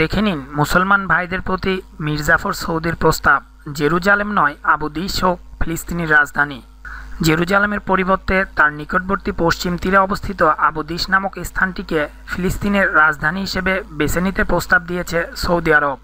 দেখে নিন মুসলমান ভাইদের প্রতি মির্জাফর সৌদির প্রস্তাব জেরুজালেম নয় আবুদিস হোক ফিলিস্তিনির রাজধানী জেরুজালেমের পরিবর্তে তার নিকটবর্তী পশ্চিম তীরে অবস্থিত আবুদিস নামক স্থানটিকে ফিলিস্তিনের রাজধানী হিসেবে বেছে নিতে প্রস্তাব দিয়েছে সৌদি আরব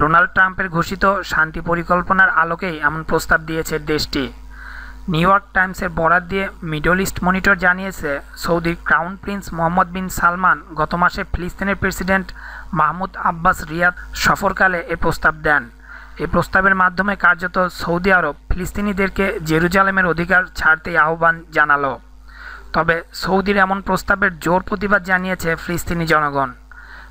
ডোনাল্ড ট্রাম্পের ঘোষিত শান্তি পরিকল্পনার আলোকেই এমন প্রস্তাব দিয়েছে দেশটি নিউ ইয়র্ক টাইমসের বরাত দিয়ে মিডল ইস্ট মনিটর জানিয়েছে সৌদির crown prince Mohammed bin Salman গত মাসে ফিলিস্তিনের প্রেসিডেন্ট মাহমুদ আব্বাস রিয়াদ সফরকালে এ প্রস্তাব দেন এই প্রস্তাবের মাধ্যমে কার্যত সৌদি আরব ফিলিস্তিনিদেরকে জেরুজালেমের অধিকার ছাড়তে আহ্বান জানালো তবে সৌদির এমন প্রস্তাবের জোর প্রতিবাদ জানিয়েছে ফিলিস্তিনি জনগণ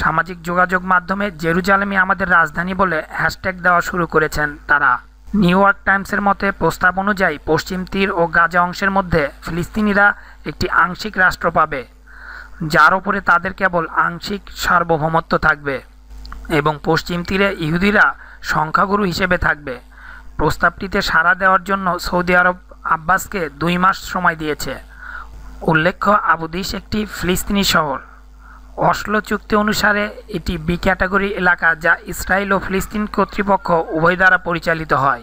সামাজিক যোগাযোগ মাধ্যমে জেরুজালেমে আমাদের রাজধানী বলে হ্যাশট্যাগ দেওয়া শুরু করেছেন তারা নিউ ইয়র্ক টাইমসের মতে প্রস্তাব অনুযায়ী পশ্চিম তীর ও গাজা অংশের মধ্যে ফিলিস্তিনিরা একটি আংশিক রাষ্ট্র পাবে যার ওপরে তাদের কেবল আংশিক সার্বভৌমত্ব থাকবে এবং পশ্চিম তীরে ইহুদিরা সংখ্যাগুরু হিসেবে থাকবে প্রস্তাবটিতে সাড়া দেওয়ার জন্য সৌদি আরব আব্বাসকে দুই মাস সময় দিয়েছে উল্লেখ্য আবুদিস একটি ফিলিস্তিনি শহর অশ্ল চুক্তি অনুসারে এটি বি ক্যাটাগরি এলাকা যা ইসরায়েল ও ফিলিস্তিন কর্তৃপক্ষ উভয় দ্বারা পরিচালিত হয়